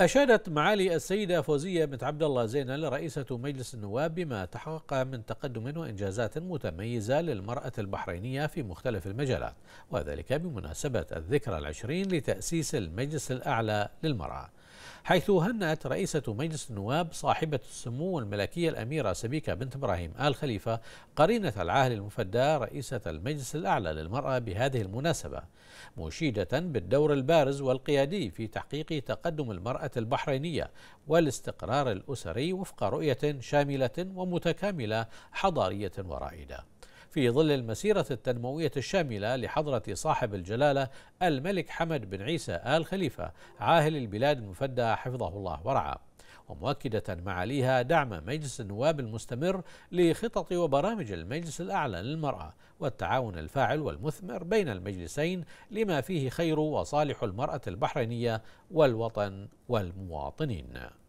أشادت معالي السيدة فوزية بنت عبد الله زينل رئيسة مجلس النواب بما تحقق من تقدم وإنجازات متميزة للمرأة البحرينية في مختلف المجالات وذلك بمناسبة الذكرى العشرين لتأسيس المجلس الأعلى للمرأة حيث هنأت رئيسة مجلس النواب صاحبة السمو الملكية الأميرة سبيكة بنت إبراهيم آل خليفة قرينة العاهل المفدى رئيسة المجلس الأعلى للمرأة بهذه المناسبة مشيدة بالدور البارز والقيادي في تحقيق تقدم المرأة البحرينية والاستقرار الأسري وفق رؤية شاملة ومتكاملة حضارية ورائدة في ظل المسيرة التنموية الشاملة لحضرة صاحب الجلالة الملك حمد بن عيسى آل خليفة عاهل البلاد المفدى حفظه الله ورعاه ومؤكدة معاليها دعم مجلس النواب المستمر لخطط وبرامج المجلس الأعلى للمرأة والتعاون الفاعل والمثمر بين المجلسين لما فيه خير وصالح المرأة البحرينية والوطن والمواطنين